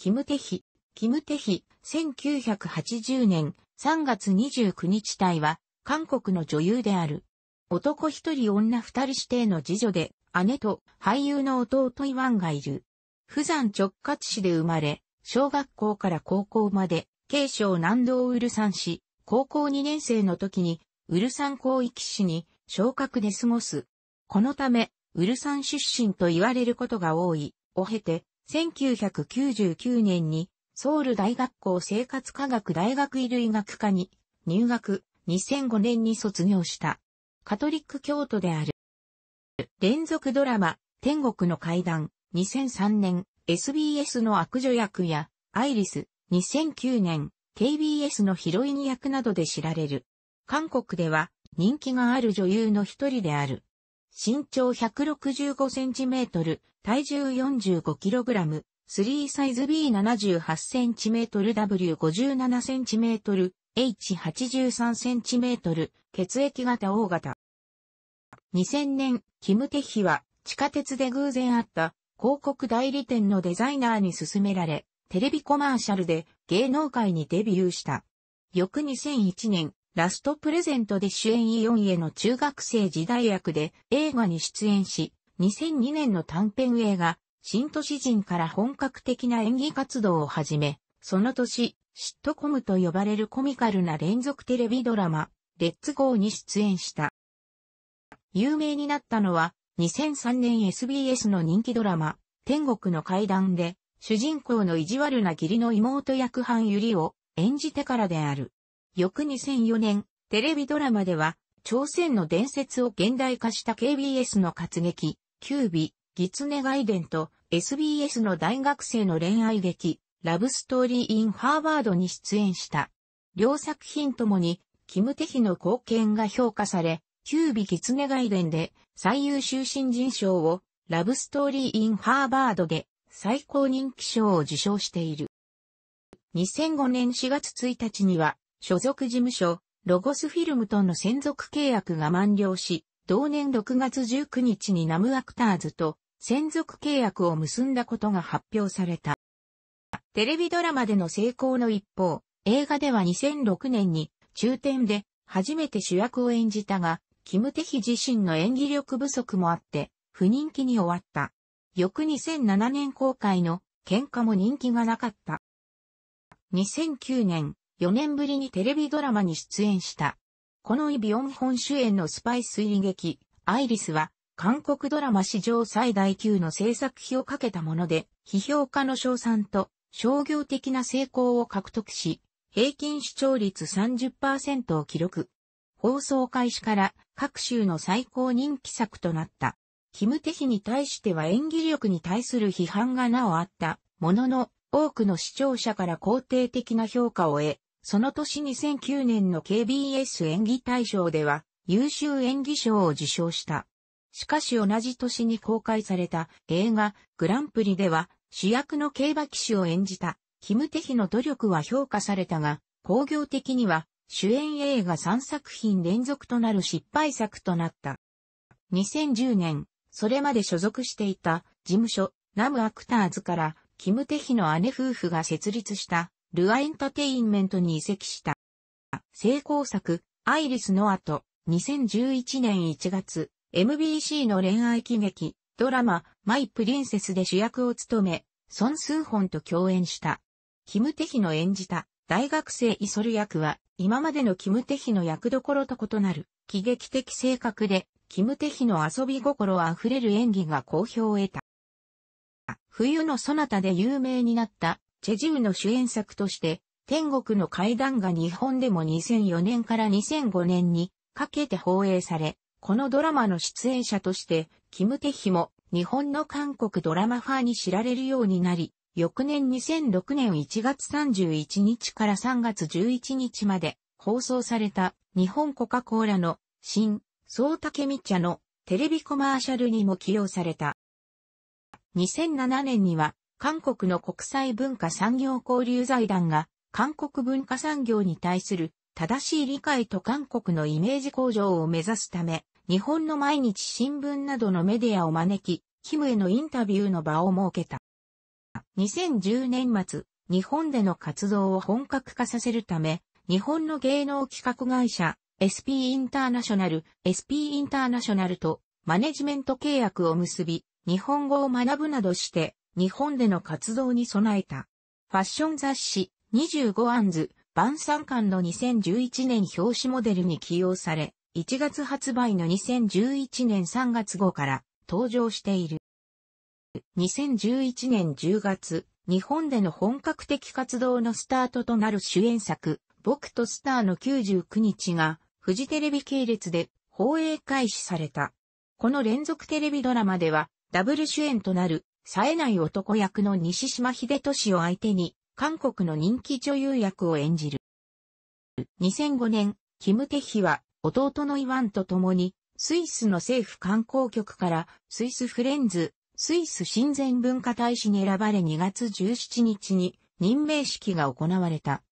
キムテヒ。キムテヒ、1980年3月29日隊は、韓国の女優である。男一人女二人指定の次女で、姉と俳優の弟イワンがいる。富山直轄市で生まれ、小学校から高校まで、慶省南道ウルサン市、高校2年生の時に、ウルサン広域市に昇格で過ごす。このため、ウルサン出身と言われることが多い、を経て、1999年にソウル大学校生活科学大学医類学科に入学、2005年に卒業した。カトリック教徒である。連続ドラマ、天国の階段、2003年、SBS の悪女役や、アイリス、2009年、KBS のヒロイン役などで知られる。韓国では人気がある女優の一人である。身長 165cm、体重 45kg、3サイズ B78cm W57cm、H83cm、血液型 O 型。2000年、キムテヒは地下鉄で偶然あった広告代理店のデザイナーに勧められ、テレビコマーシャルで芸能界にデビューした。翌2001年、ラストプレゼントで主演イオンへの中学生時代役で映画に出演し、2002年の短編映画、新都市人から本格的な演技活動を始め、その年、シットコムと呼ばれるコミカルな連続テレビドラマ、レッツゴーに出演した。有名になったのは、2003年 SBS の人気ドラマ、天国の階段で、主人公の意地悪な義理の妹役班百合を演じてからである。翌2004年、テレビドラマでは、朝鮮の伝説を現代化した KBS の活劇、キュービ、ギツネガイデンと SBS の大学生の恋愛劇、ラブストーリーインハーバードに出演した。両作品ともに、キムテヒの貢献が評価され、キュービギツネガイデンで最優秀新人賞を、ラブストーリーインハーバードで最高人気賞を受賞している。2005年4月1日には、所属事務所、ロゴスフィルムとの専属契約が満了し、同年6月19日にナムアクターズと専属契約を結んだことが発表された。テレビドラマでの成功の一方、映画では2006年に中点で初めて主役を演じたが、キムテヒ自身の演技力不足もあって、不人気に終わった。翌2007年公開の喧嘩も人気がなかった。2009年、4年ぶりにテレビドラマに出演した。このイ・ビョンホン主演のスパイ推理劇、アイリスは、韓国ドラマ史上最大級の制作費をかけたもので、批評家の賞賛と商業的な成功を獲得し、平均視聴率30%を記録。放送開始から各州の最高人気作となった。キムテヒに対しては演技力に対する批判がなおあったものの、多くの視聴者から肯定的な評価を得、その年2009年の KBS 演技大賞では優秀演技賞を受賞した。しかし同じ年に公開された映画グランプリでは主役の競馬騎士を演じたキムテヒの努力は評価されたが、工業的には主演映画3作品連続となる失敗作となった。2010年、それまで所属していた事務所ナムアクターズからキムテヒの姉夫婦が設立したルアエンタテインメントに移籍した。成功作、アイリスの後、2011年1月、MBC の恋愛喜劇、ドラマ、マイ・プリンセスで主役を務め、ソン・スーホンと共演した。キム・テヒの演じた、大学生イソル役は、今までのキム・テヒの役どころと異なる、喜劇的性格で、キム・テヒの遊び心あふれる演技が好評を得た。冬のそなたで有名になったチェジウの主演作として、天国の階段が日本でも2004年から2005年にかけて放映され、このドラマの出演者として、キム・テヒも日本の韓国ドラマファーに知られるようになり、翌年2006年1月31日から3月11日まで放送された日本コカ・コーラの新、総竹み茶のテレビコマーシャルにも起用された。2007年には韓国の国際文化産業交流財団が、韓国文化産業に対する正しい理解と韓国のイメージ向上を目指すため、日本の毎日新聞などのメディアを招き、キムへのインタビューの場を設けた。2010年末、日本での活動を本格化させるため、日本の芸能企画会社、SP インターナショナル、SP インターナショナルとマネジメント契約を結び、日本語を学ぶなどして、日本での活動に備えた。ファッション雑誌25アンズ、晩餐館の2011年表紙モデルに起用され、1月発売の2011年3月号から登場している。2011年10月、日本での本格的活動のスタートとなる主演作、僕とスターの99日が、フジテレビ系列で放映開始された。この連続テレビドラマでは、ダブル主演となる冴えない男役の西島秀俊を相手に、韓国の人気女優役を演じる。2005年、キム・テヒは、弟のイワンと共に、スイスの政府観光局から、スイスフレンズ、スイス親善文化大使に選ばれ2月17日に任命式が行われた。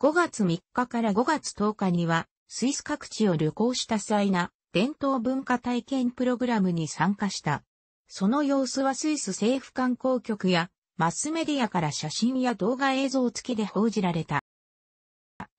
5月3日から5月10日には、スイス各地を旅行した際な伝統文化体験プログラムに参加した。その様子はスイス政府観光局やマスメディアから写真や動画映像付きで報じられた。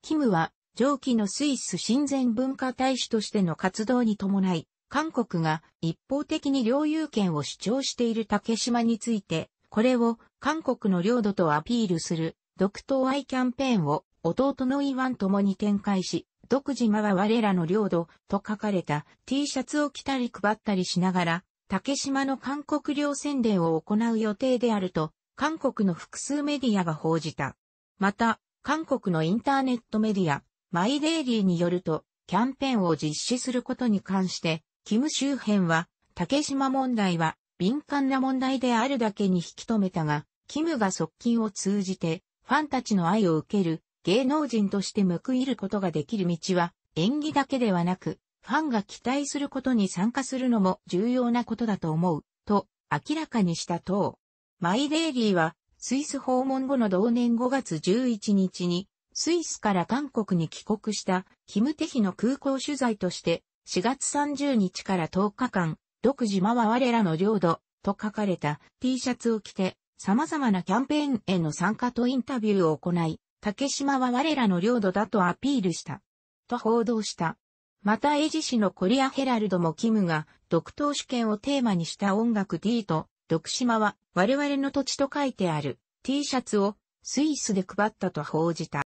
キムは上記のスイス親善文化大使としての活動に伴い、韓国が一方的に領有権を主張している竹島について、これを韓国の領土とアピールする独島愛キャンペーンを弟のイワンともに展開し、独島は我らの領土と書かれた T シャツを着たり配ったりしながら竹島の韓国領宣伝を行う予定であると、韓国の複数メディアが報じた。また、韓国のインターネットメディア、マイデイリーによると、キャンペーンを実施することに関して、キム周辺は、竹島問題は敏感な問題であるだけに引き止めたが、キムが側近を通じて、ファンたちの愛を受ける、芸能人として報いることができる道は、演技だけではなく、ファンが期待することに参加するのも重要なことだと思う、と明らかにした党。マイデイリーは、スイス訪問後の同年5月11日に、スイスから韓国に帰国したキム・テヒの空港取材として、4月30日から10日間、独自まは我らの領土と書かれた T シャツを着て、様々なキャンペーンへの参加とインタビューを行い、竹島は我らの領土だとアピールした。と報道した。またエジ氏のコリアヘラルドもキムが独島主権をテーマにした音楽 D と、独島は我々の土地と書いてある T シャツをスイスで配ったと報じた。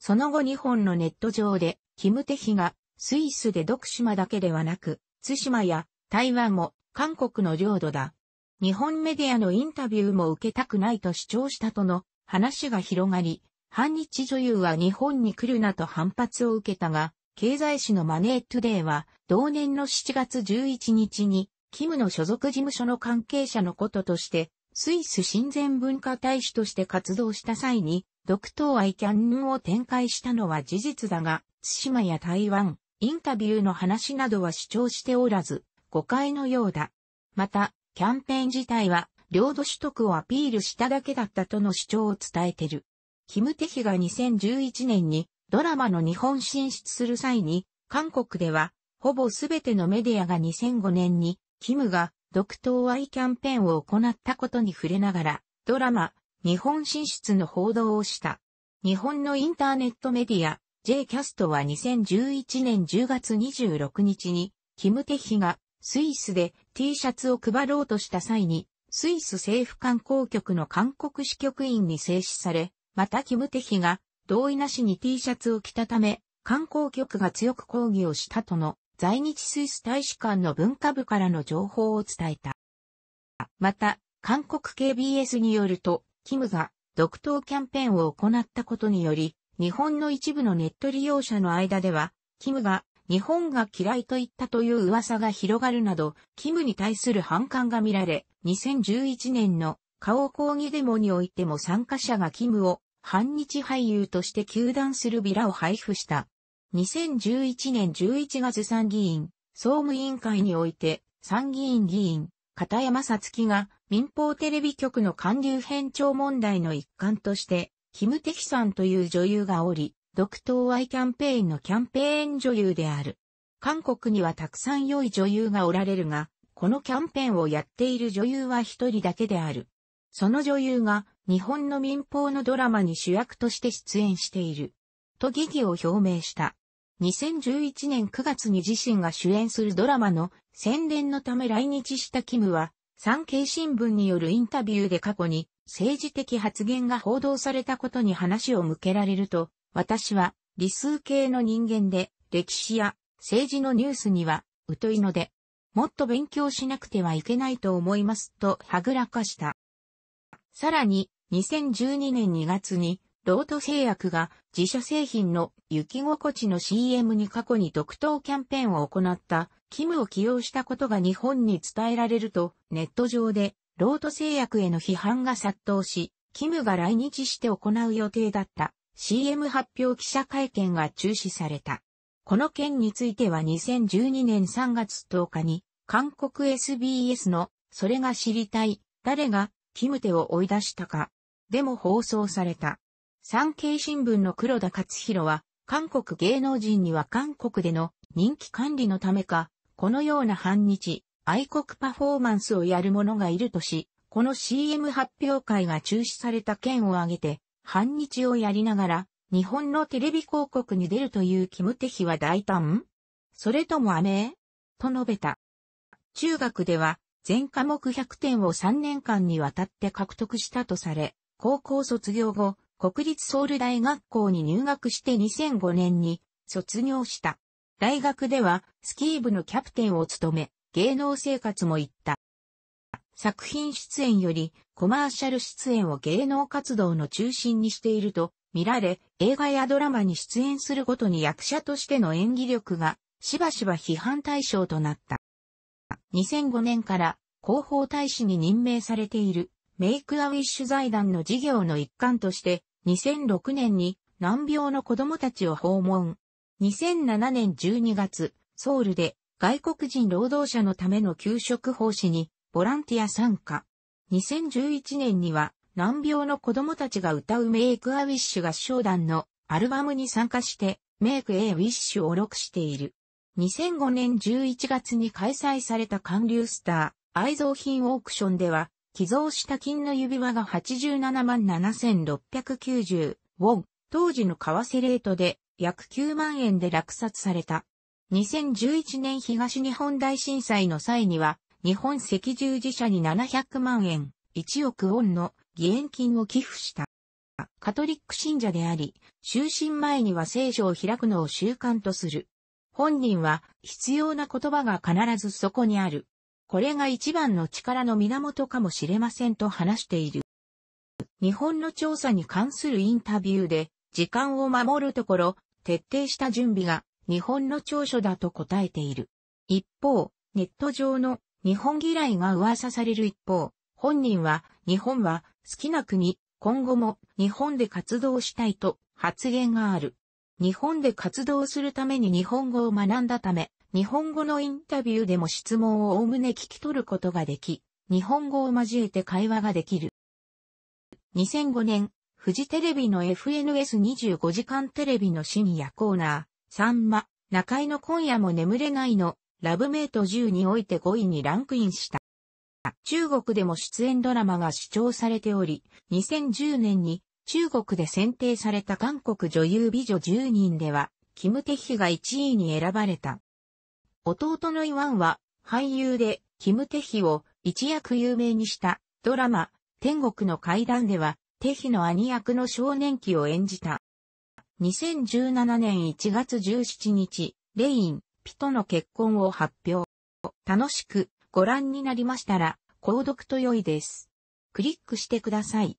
その後日本のネット上で、キムテヒがスイスで独島だけではなく、津島や台湾も韓国の領土だ。日本メディアのインタビューも受けたくないと主張したとの話が広がり、反日女優は日本に来るなと反発を受けたが、経済誌のマネートゥデイは、同年の7月11日に、キムの所属事務所の関係者のこととして、スイス親善文化大使として活動した際に、独島イキャンヌを展開したのは事実だが、津島や台湾、インタビューの話などは主張しておらず、誤解のようだ。また、キャンペーン自体は、領土取得をアピールしただけだったとの主張を伝えている。キムテヒが2011年にドラマの日本進出する際に、韓国では、ほぼすべてのメディアが2005年に、キムが独島愛キャンペーンを行ったことに触れながら、ドラマ、日本進出の報道をした。日本のインターネットメディア、J キャストは2011年10月26日に、キムテヒがスイスで T シャツを配ろうとした際に、スイス政府観光局の韓国支局員に制止され、またキムテヒが同意なしに T シャツを着たため、観光局が強く抗議をしたとの在日スイス大使館の文化部からの情報を伝えた。また、韓国 KBS によると、キムが独島キャンペーンを行ったことにより、日本の一部のネット利用者の間では、キムが日本が嫌いと言ったという噂が広がるなど、キムに対する反感が見られ、2011年の顔抗議デモにおいても参加者がキムを反日俳優として球団するビラを配布した。2011年11月参議院、総務委員会において、参議院議員、片山さつきが民放テレビ局の韓流編長問題の一環として、キムテヒさんという女優がおり、独当愛キャンペーンのキャンペーン女優である。韓国にはたくさん良い女優がおられるが、このキャンペーンをやっている女優は一人だけである。その女優が日本の民放のドラマに主役として出演している。と疑義を表明した。2011年9月に自身が主演するドラマの宣伝のため来日したキムは、産経新聞によるインタビューで過去に政治的発言が報道されたことに話を向けられると、私は理数系の人間で歴史や政治のニュースには疎いので、もっと勉強しなくてはいけないと思いますとはぐらかした。さらに、2012年2月に、ロート製薬が自社製品の雪心地の CM に過去に独当キャンペーンを行ったキムを起用したことが日本に伝えられるとネット上でロート製薬への批判が殺到し、キムが来日して行う予定だった CM 発表記者会見が中止された。この件については2012年3月10日に韓国 SBS のそれが知りたい誰がキムテを追い出したかでも放送された。産経新聞の黒田勝弘は、韓国芸能人には韓国での人気管理のためか、このような反日、愛国パフォーマンスをやる者がいるとし、この CM 発表会が中止された件を挙げて、反日をやりながら、日本のテレビ広告に出るというキムテヒは大胆それともアメと述べた。中学では、全科目100点を3年間にわたって獲得したとされ、高校卒業後、国立ソウル大学校に入学して2005年に卒業した。大学ではスキー部のキャプテンを務め、芸能生活も行った。作品出演よりコマーシャル出演を芸能活動の中心にしていると見られ、映画やドラマに出演するごとに役者としての演技力がしばしば批判対象となった。2005年から広報大使に任命されているメイクアウィッシュ財団の事業の一環として、2006年に難病の子供たちを訪問。2007年12月、ソウルで外国人労働者のための給食奉仕にボランティア参加。2011年には難病の子供たちが歌うメイクアウィッシュ合唱団のアルバムに参加してメイクエイウィッシュを録している。2005年11月に開催された韓流スター愛蔵品オークションでは寄贈した金の指輪が87万7690ウォン、当時の為替レートで約9万円で落札された。2011年東日本大震災の際には、日本赤十字社に700万円、1億ウォンの義援金を寄付した。カトリック信者であり、就寝前には聖書を開くのを習慣とする。本人は必要な言葉が必ずそこにある。これが一番の力の源かもしれませんと話している。日本の調査に関するインタビューで、時間を守るところ、徹底した準備が日本の長所だと答えている。一方、ネット上の日本嫌いが噂される一方、本人は日本は好きな国、今後も日本で活動したいと発言がある。日本で活動するために日本語を学んだため、日本語のインタビューでも質問をおおむね聞き取ることができ、日本語を交えて会話ができる。2005年、フジテレビの FNS25 時間テレビの深夜コーナー、サンマ、中井の今夜も眠れないの、ラブメイト10において5位にランクインした。中国でも出演ドラマが視聴されており、2010年に中国で選定された韓国女優美女10人では、キムテヒが1位に選ばれた。弟のイワンは俳優でキム・テヒを一躍有名にしたドラマ天国の階段ではテヒの兄役の少年期を演じた。2017年1月17日、レイン、ピとの結婚を発表。楽しくご覧になりましたら、購読と良いです。クリックしてください。